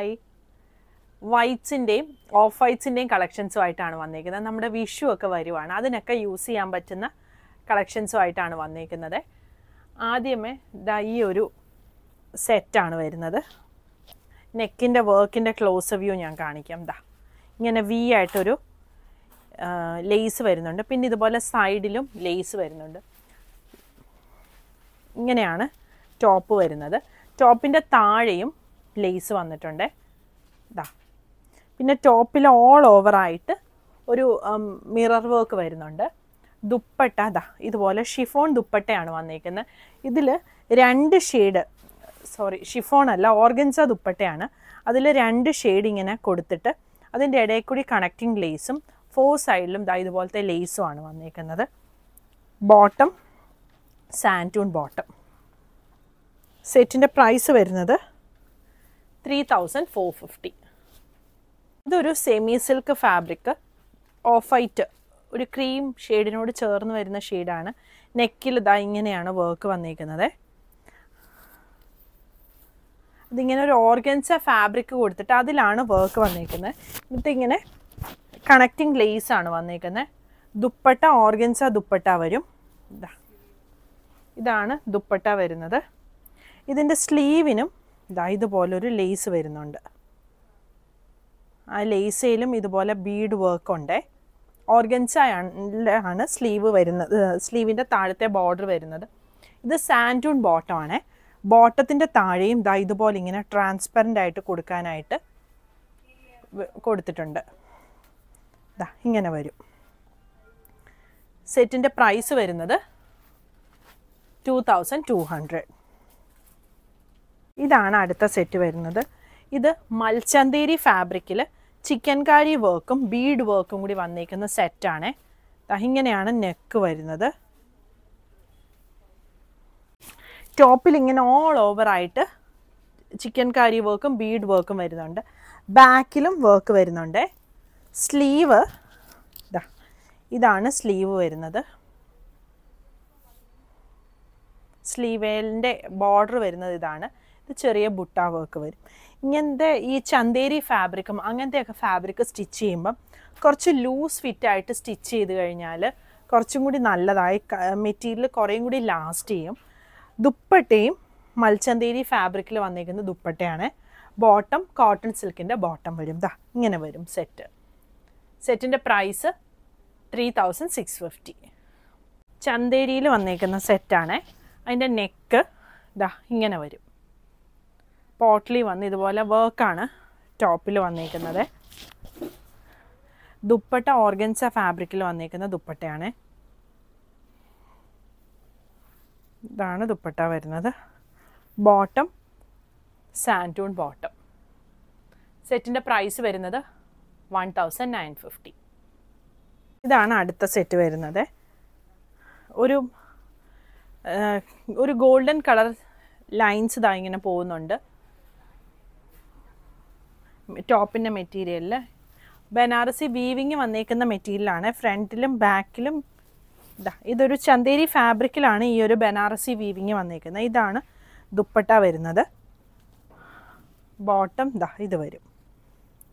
hi വൈറ്റ്സിൻ്റെയും of വൈറ്റ്സിൻ്റെയും ആയിട്ടാണ് വന്നിരിക്കുന്നത് നമ്മുടെ വിഷു ഒക്കെ വരുവാണ് അതിനൊക്കെ യൂസ് ചെയ്യാൻ പറ്റുന്ന ആയിട്ടാണ് വന്നിരിക്കുന്നത് ആദ്യമേ ദാ ഈ ഒരു സെറ്റാണ് വരുന്നത് നെക്കിൻ്റെ വർക്കിൻ്റെ ക്ലോസ് വ്യൂ ഞാൻ കാണിക്കാം ദാ ഇങ്ങനെ വി ആയിട്ടൊരു ലേസ് വരുന്നുണ്ട് പിന്നെ ഇതുപോലെ സൈഡിലും ലേസ് വരുന്നുണ്ട് ഇങ്ങനെയാണ് ടോപ്പ് വരുന്നത് ടോപ്പിൻ്റെ താഴെയും ലേസ് വന്നിട്ടുണ്ട് ഇതാ പിന്നെ ടോപ്പിൽ ഓൾ ഓവറായിട്ട് ഒരു മിറർ വർക്ക് വരുന്നുണ്ട് ദുപ്പട്ട അതാ ഇതുപോലെ ഷിഫോൺ ദുപ്പട്ടയാണ് വന്നിരിക്കുന്നത് ഇതിൽ രണ്ട് ഷെയ്ഡ് സോറി ഷിഫോൺ അല്ല ഓർഗൻസ ദുപ്പട്ടയാണ് അതിൽ രണ്ട് ഷെയ്ഡ് ഇങ്ങനെ കൊടുത്തിട്ട് അതിൻ്റെ ഇടയിൽ കൂടി കണക്റ്റിംഗ് ലേസും ഫോർ സൈഡിലും ദാ ഇതുപോലത്തെ ആണ് വന്നിരിക്കുന്നത് ബോട്ടം സാൻറ്റൂൺ ബോട്ടം സെറ്റിൻ്റെ പ്രൈസ് വരുന്നത് ത്രീ തൗസൻഡ് ഫോർ ഫിഫ്റ്റി ഇതൊരു semi silk fabric off white ഒരു ക്രീം ഷെയ്ഡിനോട് ചേർന്ന് വരുന്ന ഷെയ്ഡാണ് നെക്കിൽ ഇതാ ഇങ്ങനെയാണ് വർക്ക് വന്നിരിക്കുന്നത് അതിങ്ങനെ ഒരു ഓർഗൻസ ഫാബ്രിക് കൊടുത്തിട്ട് അതിലാണ് വർക്ക് വന്നിരിക്കുന്നത് എന്നിട്ട് ഇങ്ങനെ കണക്റ്റിംഗ് ലേസ് ആണ് വന്നിരിക്കുന്നത് ദുപ്പട്ട ഓർഗൻസ ദുപ്പട്ട വരും ഇതാ ഇതാണ് ദുപ്പട്ട വരുന്നത് ഇതിൻ്റെ സ്ലീവിനും ഇതാ ഇതുപോലൊരു ലേസ് വരുന്നുണ്ട് ആ ലേസയിലും ഇതുപോലെ ബീഡ് വർക്ക് ഉണ്ട് ഓർഗൻസ ആണ് സ്ലീവ് വരുന്നത് സ്ലീവിൻ്റെ താഴത്തെ ബോർഡർ വരുന്നത് ഇത് സാൻഡൂൺ ബോട്ടമാണേ ബോട്ടത്തിൻ്റെ താഴെയും ദാ ഇതുപോലെ ഇങ്ങനെ ട്രാൻസ്പെറൻ്റ് ആയിട്ട് കൊടുക്കാനായിട്ട് കൊടുത്തിട്ടുണ്ട് ദാ ഇങ്ങനെ വരും സെറ്റിൻ്റെ പ്രൈസ് വരുന്നത് ടു തൗസൻഡ് ടു ഹൺഡ്രഡ് ഇതാണ് അടുത്ത സെറ്റ് വരുന്നത് ഇത് മൽച്ചന്തേരി ഫാബ്രിക്കിൽ ചിക്കൻകാരി വർക്കും ബീഡ് വർക്കും കൂടി വന്നേക്കുന്ന സെറ്റാണ് ഇങ്ങനെയാണ് നെക്ക് വരുന്നത് ടോപ്പിൽ ഇങ്ങനെ ഓൾ ഓവർ ആയിട്ട് ചിക്കൻകാരി വർക്കും ബീഡ് വർക്കും വരുന്നുണ്ട് ബാക്കിലും വർക്ക് വരുന്നുണ്ട് സ്ലീവ് ഇതാണ് സ്ലീവ് വരുന്നത് സ്ലീവേലിൻ്റെ ബോർഡർ വരുന്നത് ഇതാണ് ഇത് ചെറിയ ബുട്ട വർക്ക് വരും ഇങ്ങനത്തെ ഈ ചന്തേരി ഫാബ്രിക്കും അങ്ങനത്തെയൊക്കെ ഫാബ്രിക് സ്റ്റിച്ച് ചെയ്യുമ്പം കുറച്ച് ലൂസ് ഫിറ്റായിട്ട് സ്റ്റിച്ച് ചെയ്ത് കഴിഞ്ഞാൽ കുറച്ചും കൂടി നല്ലതായി മെറ്റീരിയൽ കുറേയും കൂടി ലാസ്റ്റ് ചെയ്യും ദുപ്പട്ടയും മൽച്ചന്തേരി ഫാബ്രിക്കിൽ വന്നിരിക്കുന്ന ദുപ്പട്ടയാണ് ബോട്ടം കോട്ടൺ സിൽക്കിൻ്റെ ബോട്ടം വരും ദാ ഇങ്ങനെ വരും സെറ്റ് സെറ്റിൻ്റെ price three thousand six fifty ചന്തേരിയിൽ വന്നേക്കുന്ന സെറ്റാണ് അതിൻ്റെ നെക്ക് ദാ ഇങ്ങനെ വരും പോട്ടിലി വന്ന് ഇതുപോലെ വർക്കാണ് ടോപ്പിൽ വന്നേക്കുന്നത് ദുപ്പട്ട ഓർഗൻസ ഫാബ്രിക്കിൽ വന്നേക്കുന്ന ദുപ്പട്ടയാണ് ഇതാണ് ദുപ്പട്ട വരുന്നത് ബോട്ടം സാൻറ്റൂൺ ബോട്ടം സെറ്റിൻ്റെ പ്രൈസ് വരുന്നത് വൺ തൗസൻഡ് നയൻ ഫിഫ്റ്റി ഇതാണ് അടുത്ത സെറ്റ് വരുന്നത് ഒരു ഒരു ഗോൾഡൻ കളർ ലൈൻസ് ഇതാ ഇങ്ങനെ പോകുന്നുണ്ട് ടോപ്പിൻ്റെ മെറ്റീരിയലിൽ ബനാറസി വീവിങ് വന്നേക്കുന്ന മെറ്റീരിയലാണ് ഫ്രണ്ടിലും ബാക്കിലും ഇതാ ഇതൊരു ചന്തേരി ഫാബ്രിക്കിലാണ് ഈ ഒരു ബനാറസി വീവിങ് വന്നേക്കുന്നത് ഇതാണ് ദുപ്പട്ട വരുന്നത് ബോട്ടം ദാ ഇത് വരും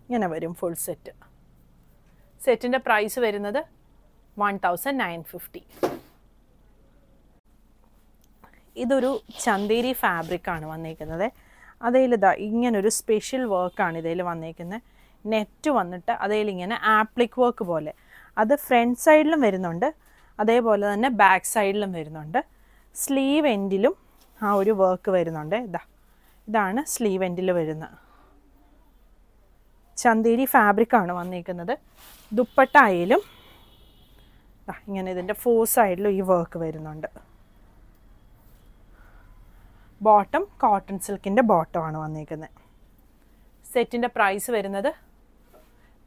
ഇങ്ങനെ വരും ഫുൾ സെറ്റ് സെറ്റിൻ്റെ പ്രൈസ് വരുന്നത് വൺ തൗസൻഡ് നയൻ ഫിഫ്റ്റി ഇതൊരു ചന്തേരി ഫാബ്രിക്കാണ് വന്നേക്കുന്നത് അതേലിതാ ഇങ്ങനൊരു സ്പെഷ്യൽ വർക്കാണ് ഇതിൽ വന്നേക്കുന്നത് നെറ്റ് വന്നിട്ട് ഇങ്ങനെ ആപ്ലിക് വർക്ക് പോലെ അത് ഫ്രണ്ട് സൈഡിലും വരുന്നുണ്ട് അതേപോലെ തന്നെ ബാക്ക് സൈഡിലും വരുന്നുണ്ട് സ്ലീവ് എൻഡിലും ആ ഒരു വർക്ക് വരുന്നുണ്ട് ഇതാ ഇതാണ് സ്ലീവ് എൻഡിൽ വരുന്നത് ചന്തേരി ഫാബ്രിക്കാണ് വന്നിരിക്കുന്നത് ദുപ്പട്ടായാലും ഇങ്ങനെ ഇതിൻ്റെ ഫോർ സൈഡിലും ഈ വർക്ക് വരുന്നുണ്ട് ബോട്ടം കോട്ടൺ സിൽക്കിൻ്റെ ബോട്ടമാണ് വന്നിരിക്കുന്നത് സെറ്റിൻ്റെ പ്രൈസ് വരുന്നത്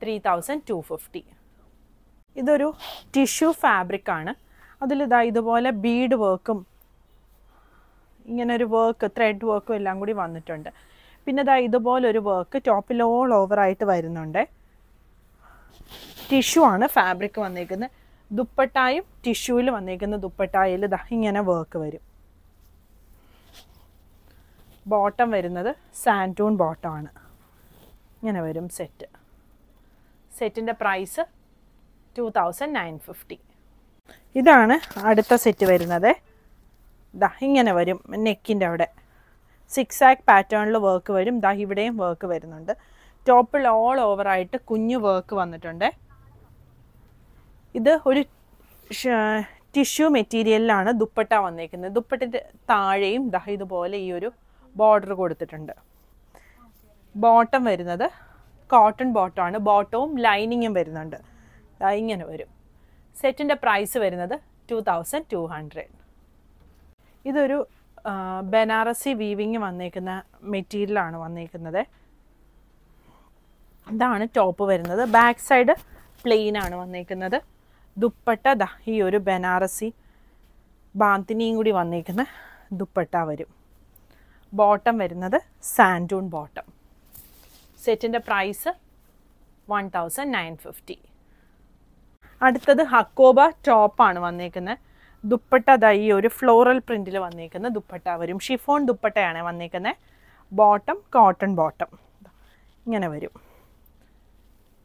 ത്രീ തൗസൻഡ് ടു ഫിഫ്റ്റി ഇതൊരു ടിഷ്യൂ ഫാബ്രിക്കാണ് അതിലിതാ ഇതുപോലെ ബീഡ് വർക്കും ഇങ്ങനെ ഒരു വർക്ക് ത്രെഡ് വർക്കും എല്ലാം കൂടി വന്നിട്ടുണ്ട് പിന്നെ ഇതാ ഇതുപോലൊരു വർക്ക് ടോപ്പിൽ ഓൾ ഓവറായിട്ട് വരുന്നുണ്ട് ടിഷ്യൂ ആണ് ഫാബ്രിക് വന്നിരിക്കുന്നത് ദുപ്പട്ടായും ടിഷ്യൂവിൽ വന്നിരിക്കുന്ന ദുപ്പട്ടായിൽ ഇതാ ഇങ്ങനെ വർക്ക് വരും ബോട്ടം വരുന്നത് സാൻറ്റൂൺ ബോട്ടമാണ് ഇങ്ങനെ വരും സെറ്റ് സെറ്റിൻ്റെ price two thousand nine fifty ഇതാണ് അടുത്ത സെറ്റ് വരുന്നത് ദാ ഇങ്ങനെ വരും നെക്കിൻ്റെ അവിടെ സിക്സ് ആക്ക് പാറ്റേണിൽ വർക്ക് വരും ദാ ഇവിടെയും വർക്ക് വരുന്നുണ്ട് ടോപ്പിൽ ഓൾ ഓവറായിട്ട് കുഞ്ഞു വർക്ക് വന്നിട്ടുണ്ട് ഇത് ഒരു ടിഷ്യൂ മെറ്റീരിയലിലാണ് ദുപ്പട്ട വന്നേക്കുന്നത് ദുപ്പട്ടിൻ്റെ താഴെയും ദാ ഇതുപോലെ ഈ ഒരു ബോർഡർ കൊടുത്തിട്ടുണ്ട് ബോട്ടം വരുന്നത് കോട്ടൺ ബോട്ടമാണ് ബോട്ടവും ലൈനിങ്ങും വരുന്നുണ്ട് ഇങ്ങനെ വരും സെറ്റിൻ്റെ പ്രൈസ് വരുന്നത് ടു തൗസൻഡ് ടു ഹൺഡ്രഡ് ഇതൊരു ബനാറസി വീവിങ് വന്നേക്കുന്ന മെറ്റീരിയലാണ് വന്നേക്കുന്നത് ഇതാണ് ടോപ്പ് വരുന്നത് ബാക്ക് സൈഡ് പ്ലെയിൻ ആണ് വന്നേക്കുന്നത് ദുപ്പട്ട ഈ ഒരു ബനാറസി ബാന്തിനിയും കൂടി വന്നേക്കുന്ന ദുപ്പട്ട വരും ബോട്ടം വരുന്നത് സാൻഡൂൺ ബോട്ടം സെറ്റിൻ്റെ price one thousand nine fifty അടുത്തത് ഹക്കോബ ടോപ്പാണ് വന്നേക്കുന്നത് ദുപ്പട്ട ദാ ഈ ഒരു ഫ്ലോറൽ പ്രിൻറ്റിൽ വന്നേക്കുന്ന ദുപ്പട്ട വരും ഷിഫോൺ ദുപ്പട്ടയാണ് വന്നേക്കുന്നത് ബോട്ടം കോട്ടൺ ബോട്ടം ഇങ്ങനെ വരും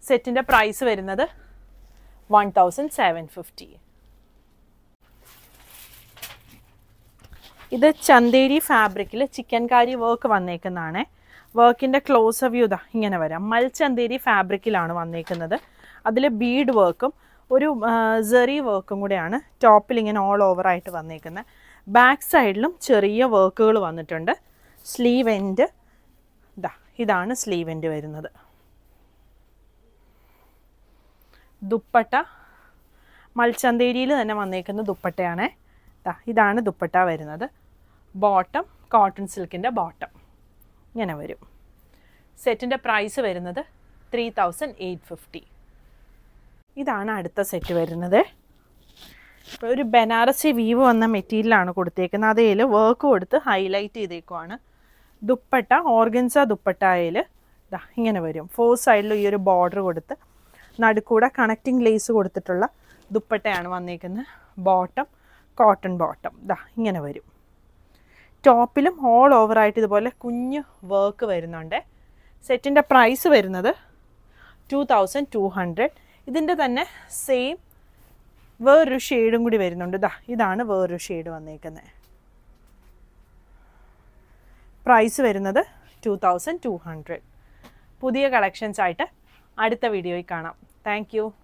സെറ്റിൻ്റെ പ്രൈസ് വരുന്നത് വൺ തൗസൻഡ് സെവൻ ഫിഫ്റ്റി ഇത് ചന്തേരി ഫാബ്രിക്കിൽ ചിക്കൻകാരി വർക്ക് വന്നേക്കുന്നതാണ് വർക്കിൻ്റെ ക്ലോസ് വ്യൂ ഇതാ ഇങ്ങനെ വരാം മൽച്ചന്തേരി ഫാബ്രിക്കിലാണ് വന്നേക്കുന്നത് അതിൽ ബീഡ് വർക്കും ഒരു ജെറി വർക്കും കൂടെയാണ് ടോപ്പിൽ ഇങ്ങനെ ഓൾ ഓവറായിട്ട് വന്നേക്കുന്നത് ബാക്ക് സൈഡിലും ചെറിയ വർക്കുകൾ വന്നിട്ടുണ്ട് സ്ലീവ് എൻഡ് ഇതാ ഇതാണ് സ്ലീവ് എൻഡ് വരുന്നത് ദുപ്പട്ട മൽച്ചന്തേരിയിൽ തന്നെ വന്നേക്കുന്ന ദുപ്പട്ടയാണേ ഇതാണ് ദുപ്പട്ട വരുന്നത് ബോട്ടം കോട്ടൺ സിൽക്കിൻ്റെ ബോട്ടം ഇങ്ങനെ വരും സെറ്റിൻ്റെ പ്രൈസ് വരുന്നത് ത്രീ തൗസൻഡ് എയ്റ്റ് ഫിഫ്റ്റി ഇതാണ് അടുത്ത സെറ്റ് വരുന്നത് ഒരു ബനാറസി വീവ് വന്ന മെറ്റീരിയലാണ് കൊടുത്തേക്കുന്നത് അതേൽ വർക്ക് കൊടുത്ത് ഹൈലൈറ്റ് ചെയ്തേക്കുവാണ് ദുപ്പട്ട ഓർഗൻസ ദുപ്പട്ടയിൽ ഇങ്ങനെ വരും ഫോർ സൈഡിൽ ഈ ഒരു ബോർഡർ കൊടുത്ത് നടുക്കൂടെ കണക്റ്റിംഗ് ലേസ് കൊടുത്തിട്ടുള്ള ദുപ്പട്ടയാണ് വന്നേക്കുന്നത് ബോട്ടം കോട്ടൺ ബോട്ടം ഇതാ ഇങ്ങനെ വരും ടോപ്പിലും ഓൾ ഓവറായിട്ട് ഇതുപോലെ കുഞ്ഞ് വർക്ക് വരുന്നുണ്ട് സെറ്റിൻ്റെ പ്രൈസ് വരുന്നത് ടു തൗസൻഡ് ടു ഹൺഡ്രഡ് ഇതിൻ്റെ തന്നെ സെയിം വേറൊരു ഷെയ്ഡും കൂടി വരുന്നുണ്ട് ഇതാ ഇതാണ് വേറൊരു ഷെയ്ഡ് വന്നേക്കുന്നത് പ്രൈസ് വരുന്നത് ടു തൗസൻഡ് ടു ഹൺഡ്രഡ് പുതിയ കളക്ഷൻസായിട്ട് അടുത്ത വീഡിയോയിൽ കാണാം താങ്ക്